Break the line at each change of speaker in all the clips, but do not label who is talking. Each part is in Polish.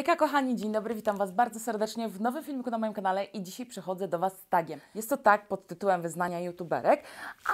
Hejka kochani, dzień dobry, witam Was bardzo serdecznie w nowym filmiku na moim kanale i dzisiaj przychodzę do Was z tagiem. Jest to tag pod tytułem Wyznania YouTuberek,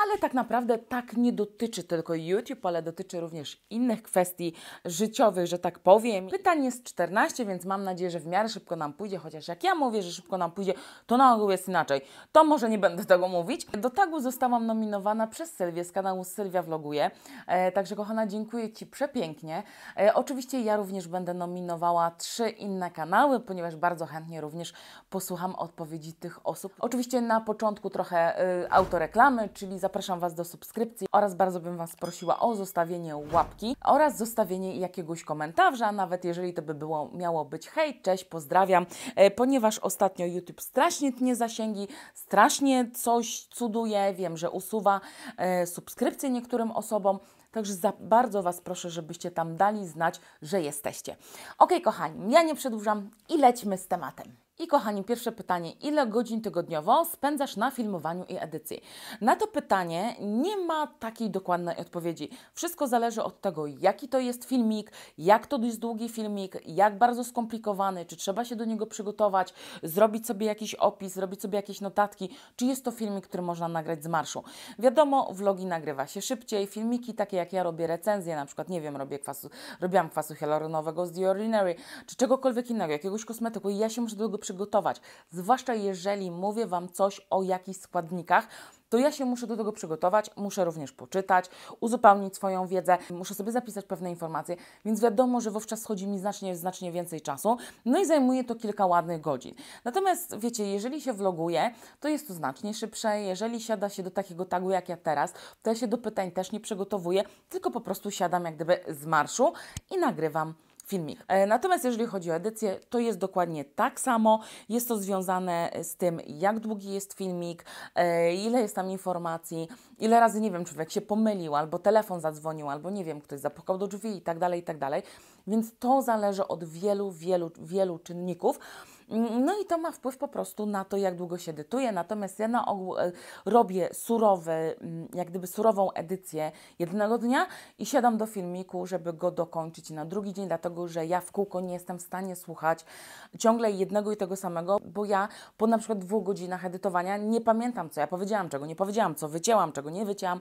ale tak naprawdę tak nie dotyczy tylko YouTube, ale dotyczy również innych kwestii życiowych, że tak powiem. Pytań jest 14, więc mam nadzieję, że w miarę szybko nam pójdzie, chociaż jak ja mówię, że szybko nam pójdzie, to na ogół jest inaczej. To może nie będę tego mówić. Do tagu zostałam nominowana przez Sylwię z kanału Sylwia Vloguje, e, także kochana dziękuję Ci przepięknie. E, oczywiście ja również będę nominowała 3 trzy inne kanały, ponieważ bardzo chętnie również posłucham odpowiedzi tych osób. Oczywiście na początku trochę y, autoreklamy, czyli zapraszam Was do subskrypcji oraz bardzo bym Was prosiła o zostawienie łapki oraz zostawienie jakiegoś komentarza, nawet jeżeli to by było, miało być hej, cześć, pozdrawiam, y, ponieważ ostatnio YouTube strasznie tnie zasięgi, strasznie coś cuduje, wiem, że usuwa y, subskrypcje niektórym osobom, Także za bardzo Was proszę, żebyście tam dali znać, że jesteście. Ok, kochani, ja nie przedłużam i lećmy z tematem. I kochani, pierwsze pytanie: ile godzin tygodniowo spędzasz na filmowaniu i edycji? Na to pytanie nie ma takiej dokładnej odpowiedzi. Wszystko zależy od tego, jaki to jest filmik, jak to jest długi filmik, jak bardzo skomplikowany, czy trzeba się do niego przygotować, zrobić sobie jakiś opis, zrobić sobie jakieś notatki, czy jest to filmik, który można nagrać z marszu. Wiadomo, vlogi nagrywa się szybciej, filmiki takie jak ja robię recenzje, na przykład, nie wiem, robię kwasu, robiłam kwasu hialuronowego z The Ordinary, czy czegokolwiek innego, jakiegoś kosmetyku i ja się muszę do tego przygotować. Zwłaszcza jeżeli mówię Wam coś o jakichś składnikach, to ja się muszę do tego przygotować, muszę również poczytać, uzupełnić swoją wiedzę, muszę sobie zapisać pewne informacje, więc wiadomo, że wówczas schodzi mi znacznie, znacznie więcej czasu, no i zajmuje to kilka ładnych godzin. Natomiast wiecie, jeżeli się vloguje, to jest to znacznie szybsze, jeżeli siada się do takiego tagu jak ja teraz, to ja się do pytań też nie przygotowuję, tylko po prostu siadam jak gdyby z marszu i nagrywam filmik. E, natomiast jeżeli chodzi o edycję, to jest dokładnie tak samo. Jest to związane e, z tym, jak długi jest filmik, e, ile jest tam informacji, ile razy, nie wiem, człowiek się pomylił, albo telefon zadzwonił, albo nie wiem, ktoś zapukał do drzwi i tak dalej, i tak dalej. Więc to zależy od wielu, wielu, wielu czynników. No i to ma wpływ po prostu na to, jak długo się edytuje. Natomiast ja na ogół e, robię surowy, mm, jak gdyby surową edycję jednego dnia i siadam do filmiku, żeby go dokończyć na drugi dzień, dlatego że ja w kółko nie jestem w stanie słuchać ciągle jednego i tego samego, bo ja po na przykład dwóch godzinach edytowania nie pamiętam, co ja powiedziałam, czego nie powiedziałam, co wycięłam, czego nie wycięłam,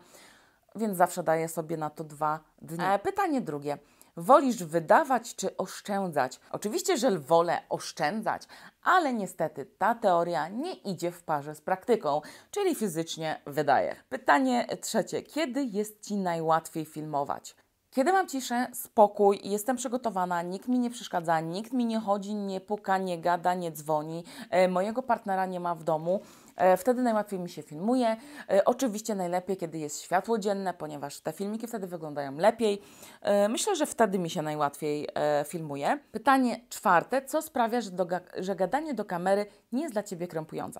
więc zawsze daję sobie na to dwa dni. Pytanie drugie. Wolisz wydawać czy oszczędzać? Oczywiście, że wolę oszczędzać, ale niestety ta teoria nie idzie w parze z praktyką, czyli fizycznie wydaje. Pytanie trzecie: kiedy jest ci najłatwiej filmować? Kiedy mam ciszę, spokój, jestem przygotowana, nikt mi nie przeszkadza, nikt mi nie chodzi, nie puka, nie gada, nie dzwoni, e, mojego partnera nie ma w domu, E, wtedy najłatwiej mi się filmuje. E, oczywiście najlepiej, kiedy jest światło dzienne, ponieważ te filmiki wtedy wyglądają lepiej. E, myślę, że wtedy mi się najłatwiej filmuje. Pytanie czwarte. Co sprawia, że, do, że gadanie do kamery nie jest dla Ciebie krępujące?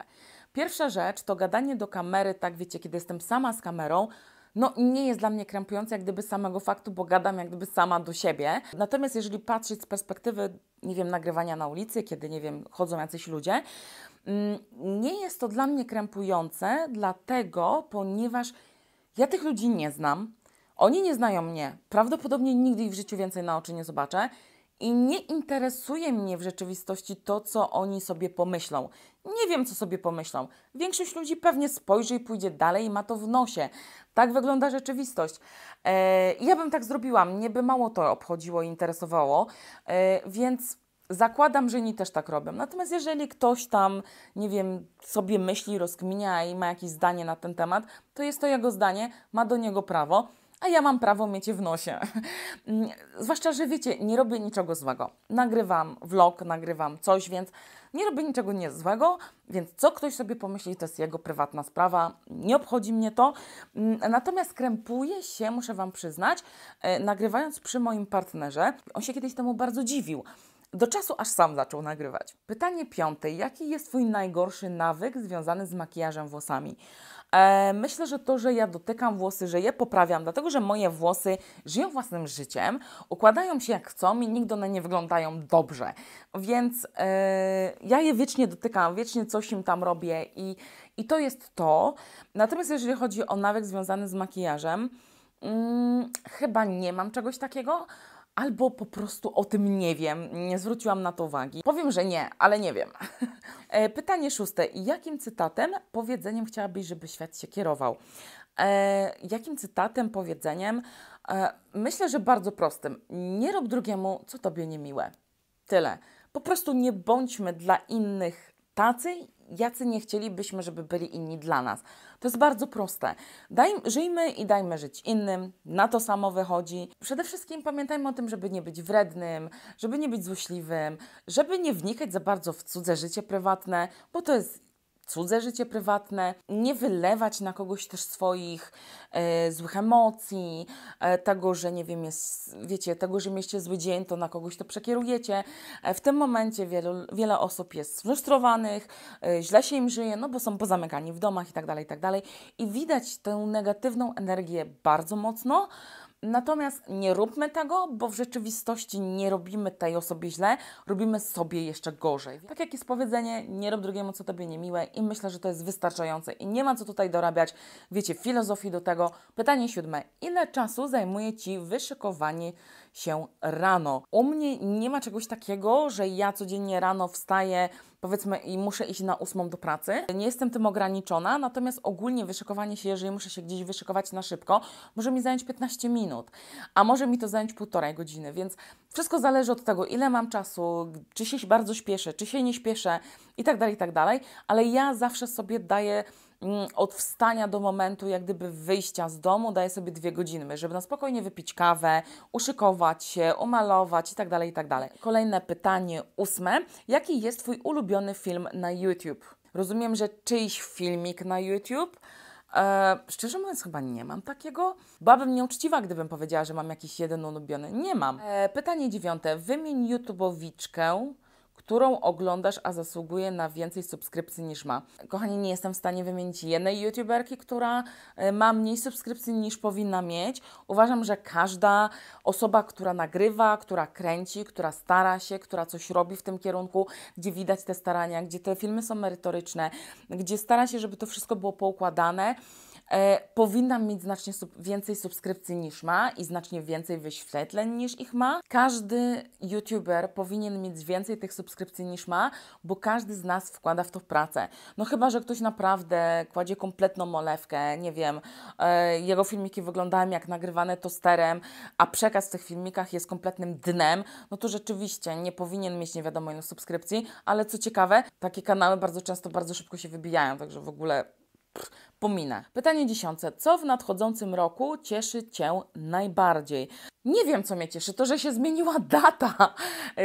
Pierwsza rzecz to gadanie do kamery, tak wiecie, kiedy jestem sama z kamerą, no nie jest dla mnie krępujące jak gdyby samego faktu, bo gadam jak gdyby sama do siebie. Natomiast jeżeli patrzeć z perspektywy, nie wiem, nagrywania na ulicy, kiedy, nie wiem, chodzą jacyś ludzie, Mm, nie jest to dla mnie krępujące, dlatego, ponieważ ja tych ludzi nie znam. Oni nie znają mnie. Prawdopodobnie nigdy ich w życiu więcej na oczy nie zobaczę. I nie interesuje mnie w rzeczywistości to, co oni sobie pomyślą. Nie wiem, co sobie pomyślą. Większość ludzi pewnie spojrzy i pójdzie dalej i ma to w nosie. Tak wygląda rzeczywistość. E, ja bym tak zrobiła. Mnie by mało to obchodziło i interesowało. E, więc Zakładam, że inni też tak robią. Natomiast jeżeli ktoś tam, nie wiem, sobie myśli, rozkminia i ma jakieś zdanie na ten temat, to jest to jego zdanie, ma do niego prawo, a ja mam prawo mieć je w nosie. Mm, zwłaszcza, że wiecie, nie robię niczego złego. Nagrywam vlog, nagrywam coś, więc nie robię niczego niezłego, więc co ktoś sobie pomyśli, to jest jego prywatna sprawa, nie obchodzi mnie to. Mm, natomiast krępuje się, muszę Wam przyznać, e, nagrywając przy moim partnerze. On się kiedyś temu bardzo dziwił do czasu, aż sam zaczął nagrywać. Pytanie piąte. Jaki jest Twój najgorszy nawyk związany z makijażem włosami? E, myślę, że to, że ja dotykam włosy, że je poprawiam, dlatego że moje włosy żyją własnym życiem, układają się jak chcą i nigdy one nie wyglądają dobrze. Więc e, ja je wiecznie dotykam, wiecznie coś im tam robię i, i to jest to. Natomiast jeżeli chodzi o nawyk związany z makijażem, mm, chyba nie mam czegoś takiego albo po prostu o tym nie wiem, nie zwróciłam na to uwagi. Powiem, że nie, ale nie wiem. E, pytanie szóste. Jakim cytatem, powiedzeniem chciałabyś, żeby świat się kierował? E, jakim cytatem, powiedzeniem? E, myślę, że bardzo prostym. Nie rób drugiemu, co tobie niemiłe. Tyle. Po prostu nie bądźmy dla innych tacy, jacy nie chcielibyśmy, żeby byli inni dla nas. To jest bardzo proste. Daj, żyjmy i dajmy żyć innym, na to samo wychodzi. Przede wszystkim pamiętajmy o tym, żeby nie być wrednym, żeby nie być złośliwym, żeby nie wnikać za bardzo w cudze życie prywatne, bo to jest cudze życie prywatne, nie wylewać na kogoś też swoich e, złych emocji, e, tego, że nie wiem, jest, wiecie, tego, że mieście zły dzień, to na kogoś to przekierujecie. E, w tym momencie wielu, wiele osób jest frustrowanych, e, źle się im żyje, no bo są pozamykani w domach i tak dalej, i tak dalej. I widać tę negatywną energię bardzo mocno, Natomiast nie róbmy tego, bo w rzeczywistości nie robimy tej osobie źle, robimy sobie jeszcze gorzej. Tak jak jest powiedzenie, nie rób drugiemu, co tobie niemiłe i myślę, że to jest wystarczające i nie ma co tutaj dorabiać, wiecie, filozofii do tego. Pytanie siódme. Ile czasu zajmuje Ci wyszykowanie się rano. U mnie nie ma czegoś takiego, że ja codziennie rano wstaję, powiedzmy, i muszę iść na ósmą do pracy. Nie jestem tym ograniczona, natomiast ogólnie wyszykowanie się, jeżeli muszę się gdzieś wyszykować na szybko, może mi zająć 15 minut, a może mi to zająć półtorej godziny, więc wszystko zależy od tego, ile mam czasu, czy się bardzo śpieszę, czy się nie śpieszę i tak dalej, i tak dalej, ale ja zawsze sobie daję Mm, od wstania do momentu jak gdyby wyjścia z domu daję sobie dwie godziny, żeby na spokojnie wypić kawę, uszykować się, umalować itd., tak tak dalej. Kolejne pytanie ósme. Jaki jest Twój ulubiony film na YouTube? Rozumiem, że czyjś filmik na YouTube. Eee, szczerze mówiąc, chyba nie mam takiego. Byłabym nieuczciwa, gdybym powiedziała, że mam jakiś jeden ulubiony. Nie mam. Eee, pytanie dziewiąte. Wymień YouTubowiczkę, którą oglądasz, a zasługuje na więcej subskrypcji niż ma. Kochani, nie jestem w stanie wymienić jednej youtuberki, która e, ma mniej subskrypcji niż powinna mieć. Uważam, że każda osoba, która nagrywa, która kręci, która stara się, która coś robi w tym kierunku, gdzie widać te starania, gdzie te filmy są merytoryczne, gdzie stara się, żeby to wszystko było poukładane, e, mieć znacznie sub więcej subskrypcji niż ma i znacznie więcej wyświetleń niż ich ma. Każdy youtuber powinien mieć więcej tych subskrypcji niż ma, bo każdy z nas wkłada w to pracę. No chyba, że ktoś naprawdę kładzie kompletną molewkę nie wiem, e, jego filmiki wyglądają jak nagrywane tosterem, a przekaz w tych filmikach jest kompletnym dnem, no to rzeczywiście nie powinien mieć nie wiadomo ilu subskrypcji, ale co ciekawe, takie kanały bardzo często bardzo szybko się wybijają, także w ogóle pominę. Pytanie dziesiąte. Co w nadchodzącym roku cieszy Cię najbardziej? Nie wiem, co mnie cieszy. To, że się zmieniła data,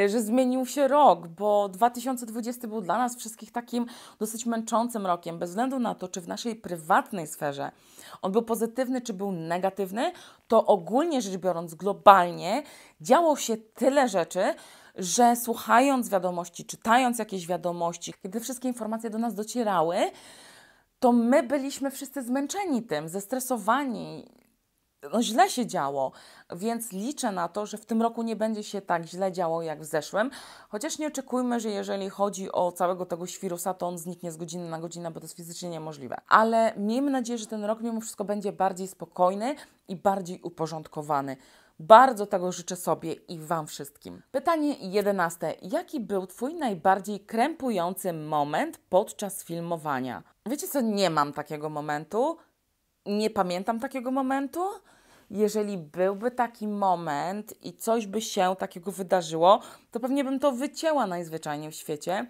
że zmienił się rok, bo 2020 był dla nas wszystkich takim dosyć męczącym rokiem, bez względu na to, czy w naszej prywatnej sferze on był pozytywny, czy był negatywny, to ogólnie rzecz biorąc, globalnie działo się tyle rzeczy, że słuchając wiadomości, czytając jakieś wiadomości, kiedy wszystkie informacje do nas docierały, to my byliśmy wszyscy zmęczeni tym, zestresowani. No, źle się działo, więc liczę na to, że w tym roku nie będzie się tak źle działo jak w zeszłym. Chociaż nie oczekujmy, że jeżeli chodzi o całego tego świrusa, to on zniknie z godziny na godzinę, bo to jest fizycznie niemożliwe. Ale miejmy nadzieję, że ten rok mimo wszystko będzie bardziej spokojny i bardziej uporządkowany. Bardzo tego życzę sobie i Wam wszystkim. Pytanie jedenaste. Jaki był Twój najbardziej krępujący moment podczas filmowania? Wiecie co, nie mam takiego momentu. Nie pamiętam takiego momentu. Jeżeli byłby taki moment i coś by się takiego wydarzyło, to pewnie bym to wycięła najzwyczajniej w świecie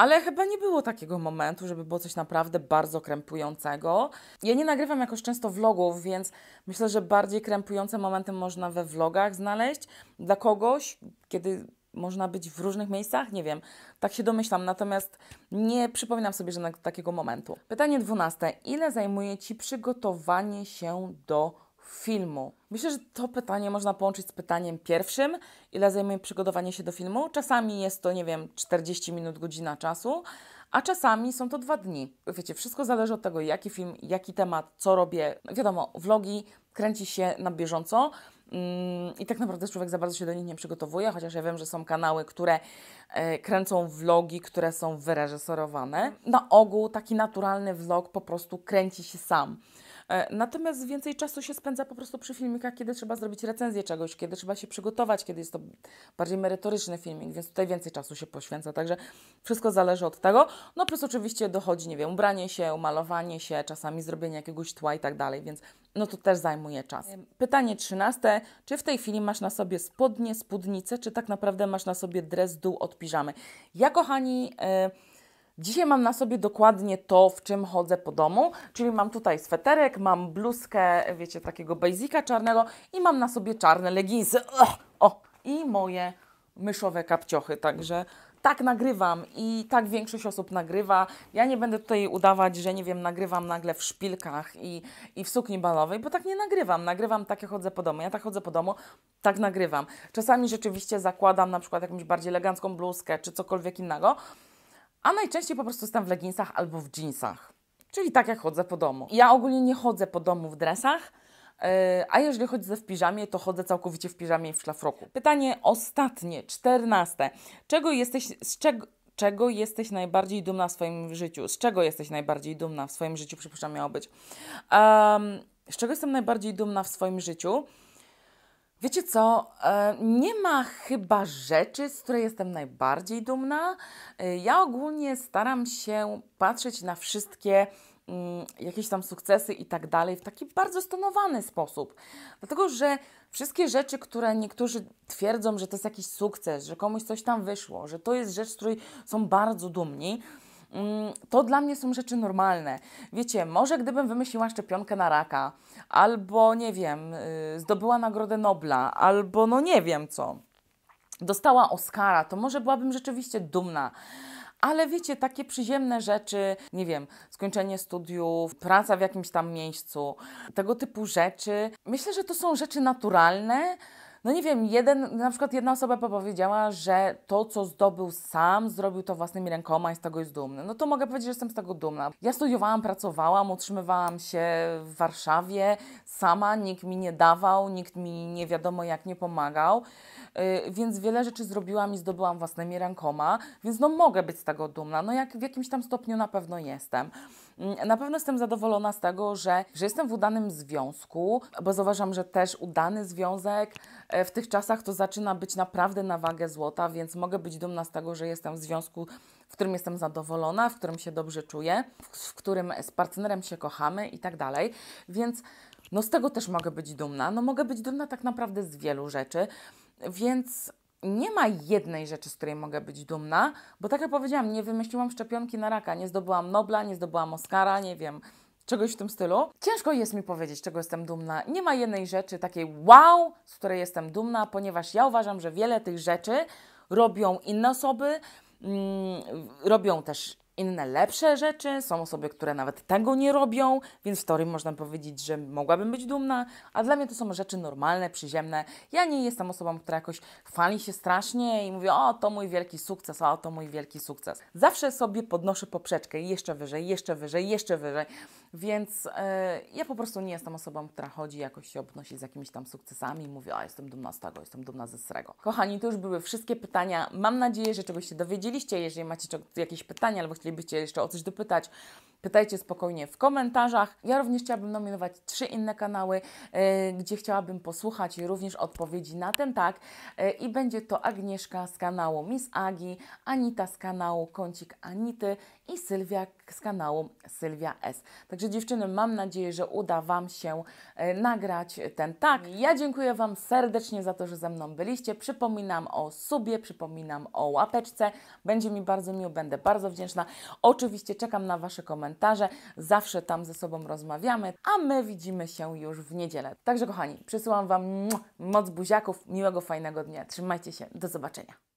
ale chyba nie było takiego momentu, żeby było coś naprawdę bardzo krępującego. Ja nie nagrywam jakoś często vlogów, więc myślę, że bardziej krępujące momenty można we vlogach znaleźć dla kogoś, kiedy można być w różnych miejscach? Nie wiem, tak się domyślam, natomiast nie przypominam sobie żadnego takiego momentu. Pytanie dwunaste. Ile zajmuje Ci przygotowanie się do filmu? Myślę, że to pytanie można połączyć z pytaniem pierwszym, ile zajmuje przygotowanie się do filmu. Czasami jest to, nie wiem, 40 minut, godzina czasu, a czasami są to dwa dni. Wiecie, wszystko zależy od tego, jaki film, jaki temat, co robię. Wiadomo, vlogi kręci się na bieżąco. Mm, I tak naprawdę człowiek za bardzo się do nich nie przygotowuje, chociaż ja wiem, że są kanały, które e, kręcą vlogi, które są wyreżyserowane. Na ogół taki naturalny vlog po prostu kręci się sam. E, natomiast więcej czasu się spędza po prostu przy filmikach, kiedy trzeba zrobić recenzję czegoś, kiedy trzeba się przygotować, kiedy jest to bardziej merytoryczny filmik, więc tutaj więcej czasu się poświęca. Także wszystko zależy od tego. No plus oczywiście dochodzi, nie wiem, ubranie się, malowanie się, czasami zrobienie jakiegoś tła i tak dalej, więc no to też zajmuje czas. Pytanie trzynaste. Czy w tej chwili masz na sobie spodnie, spódnicę, czy tak naprawdę masz na sobie dres dół od piżamy? Ja, kochani... Yy, Dzisiaj mam na sobie dokładnie to, w czym chodzę po domu, czyli mam tutaj sweterek, mam bluzkę, wiecie, takiego basica czarnego i mam na sobie czarne leginsy. Ugh! O, i moje myszowe kapciochy, także tak nagrywam i tak większość osób nagrywa. Ja nie będę tutaj udawać, że nie wiem, nagrywam nagle w szpilkach i, i w sukni balowej, bo tak nie nagrywam. Nagrywam tak, jak chodzę po domu. Ja tak chodzę po domu, tak nagrywam. Czasami rzeczywiście zakładam na przykład jakąś bardziej elegancką bluzkę czy cokolwiek innego, a najczęściej po prostu jestem w leginsach albo w jeansach. Czyli tak jak chodzę po domu. Ja ogólnie nie chodzę po domu w dresach, e, a jeżeli chodzę w piżamie, to chodzę całkowicie w piżamie i w szlafroku. Pytanie ostatnie, czternaste. Czego jesteś, z czego, czego jesteś najbardziej dumna w swoim życiu? Z czego jesteś najbardziej dumna w swoim życiu? Przypuszczam, miało być. Um, z czego jestem najbardziej dumna w swoim życiu? Wiecie co? E, nie ma chyba rzeczy, z której jestem najbardziej dumna. E, ja ogólnie staram się patrzeć na wszystkie mm, jakieś tam sukcesy i tak dalej w taki bardzo stonowany sposób. Dlatego, że wszystkie rzeczy, które niektórzy twierdzą, że to jest jakiś sukces, że komuś coś tam wyszło, że to jest rzecz, z której są bardzo dumni, Mm, to dla mnie są rzeczy normalne. Wiecie, może gdybym wymyśliła szczepionkę na raka, albo nie wiem, y, zdobyła Nagrodę Nobla, albo no nie wiem co, dostała Oscara, to może byłabym rzeczywiście dumna. Ale wiecie, takie przyziemne rzeczy, nie wiem, skończenie studiów, praca w jakimś tam miejscu, tego typu rzeczy, myślę, że to są rzeczy naturalne, no nie wiem, jeden, na przykład jedna osoba powiedziała, że to, co zdobył sam, zrobił to własnymi rękoma i z tego jest dumny. No to mogę powiedzieć, że jestem z tego dumna. Ja studiowałam, pracowałam, utrzymywałam się w Warszawie sama, nikt mi nie dawał, nikt mi nie wiadomo jak nie pomagał, yy, więc wiele rzeczy zrobiłam i zdobyłam własnymi rękoma, więc no mogę być z tego dumna. No jak w jakimś tam stopniu na pewno jestem. Mm, na pewno jestem zadowolona z tego, że, że jestem w udanym związku, bo zauważam, że też udany związek e, w tych czasach to zaczyna być naprawdę na wagę złota, więc mogę być dumna z tego, że jestem w związku, w którym jestem zadowolona, w którym się dobrze czuję, w, którym z partnerem się kochamy i tak dalej. Więc no z tego też mogę być dumna. No mogę być dumna tak naprawdę z wielu rzeczy. Więc nie ma jednej rzeczy, z której mogę być dumna, bo tak jak powiedziałam, nie wymyśliłam szczepionki na raka, nie zdobyłam Nobla, nie zdobyłam Oscara, nie wiem, czegoś w tym stylu. Ciężko jest mi powiedzieć, czego jestem dumna. Nie ma jednej rzeczy takiej wow, z której jestem dumna, ponieważ ja uważam, że wiele tych rzeczy robią inne osoby, mm, robią też inne lepsze rzeczy, są osoby, które nawet tego nie robią, więc w teorii można powiedzieć, że mogłabym być dumna, a dla mnie to są rzeczy normalne, przyziemne. Ja nie jestem osobą, która jakoś chwali się strasznie i mówi, o to mój wielki sukces, o to mój wielki sukces. Zawsze sobie podnoszę poprzeczkę jeszcze wyżej, jeszcze wyżej, jeszcze wyżej, więc yy, ja po prostu nie jestem osobą, która chodzi jakoś się obnosi z jakimiś tam sukcesami i mówi, o jestem dumna z tego, jestem dumna ze srego. Kochani, to już były wszystkie pytania. Mam nadzieję, że czegoś się dowiedzieliście. Jeżeli macie jakieś pytania albo chcieli jeśli byście jeszcze o coś dopytać, Pytajcie spokojnie w komentarzach. Ja również chciałabym nominować trzy inne kanały, yy, gdzie chciałabym posłuchać również odpowiedzi na ten tak. Yy, I będzie to Agnieszka z kanału Miss Agi, Anita z kanału Kącik Anity i Sylwia z kanału Sylwia S. Także dziewczyny, mam nadzieję, że uda Wam się yy, nagrać ten tak. Ja dziękuję Wam serdecznie za to, że ze mną byliście. Przypominam o subie, przypominam o łapeczce. Będzie mi bardzo miło, będę bardzo wdzięczna. Oczywiście czekam na Wasze komentarze komentarze. Zawsze tam ze sobą rozmawiamy, a my widzimy się już w niedzielę. Także kochani, przesyłam Wam moc buziaków, miłego, fajnego dnia. Trzymajcie się, do zobaczenia.